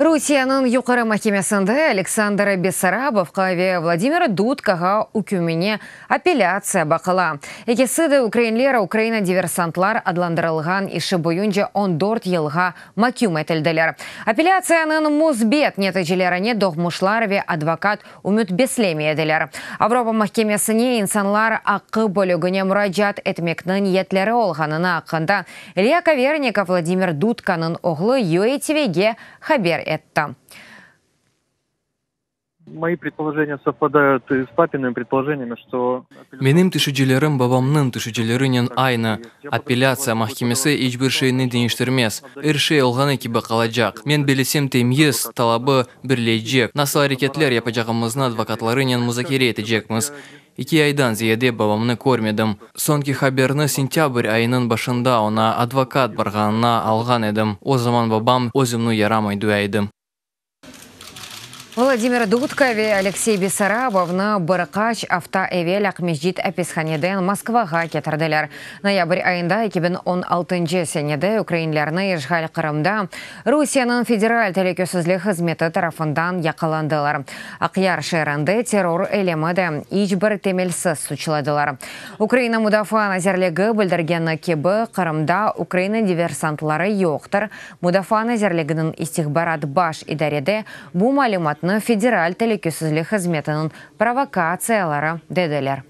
Русияның юқары мәкемесінде Александра Бесарабов ве Владимира Дудкаға үкімене апелляция бақыла. Екесіді Украинлера Украина диверсантлар адландырылған іші бойынша 14 елға мәкюм әтілділер. Апелляцияның мұзбет нетәжелеріне доғмышлар ве адвокат үміт беслеме әділер. Авропа мәкемесіне инсанлар аққы бөлігіне мұраджат әтмекнің етлері олғанына ақында Илья Каверников Владимир Дудканың оғлы ЮЭТВге хабер это Мои предположения совпадают и с папиными предположениями, что... түшіжелерім бабамның түшіжелерінен айны. Апелляция махкемесі ешбір шейіні Ир шей олғаны кебі қаладжақ. Мен білесем теймес талабы бірлейджек. Насыл әрекетлер япачағымызны адвокатларынен мұзакере етеджекміз. Iki айдан зияде бабамны көрмедім. Сонки хаберны сентябрь айының башында она адвокат барғанына алған едім. О заман бабам озымны ярамайды айдым. Владимир Дудкове, Алексей Бессарабовны Баракач, Авта Эвел, Ақмеждит Әпесханеден Москваға кетірділер. Ноябрь айында 2016 сенеде украинлерны ежғал Қырымда Русияның федераль телекөсізлік қызметі тарафындан яқыландылар. Ақияр шерінде террор ич ичбір темелсіз сучыладылар. Украина мұдафа назерлігі білдіргені кебі Қырымда Украина диверсантлары мудафан Мұдафа назерлігінің истихбарат баш идареде бұ мәліматны но федераль телекюсізлі провокация провокациялары деделер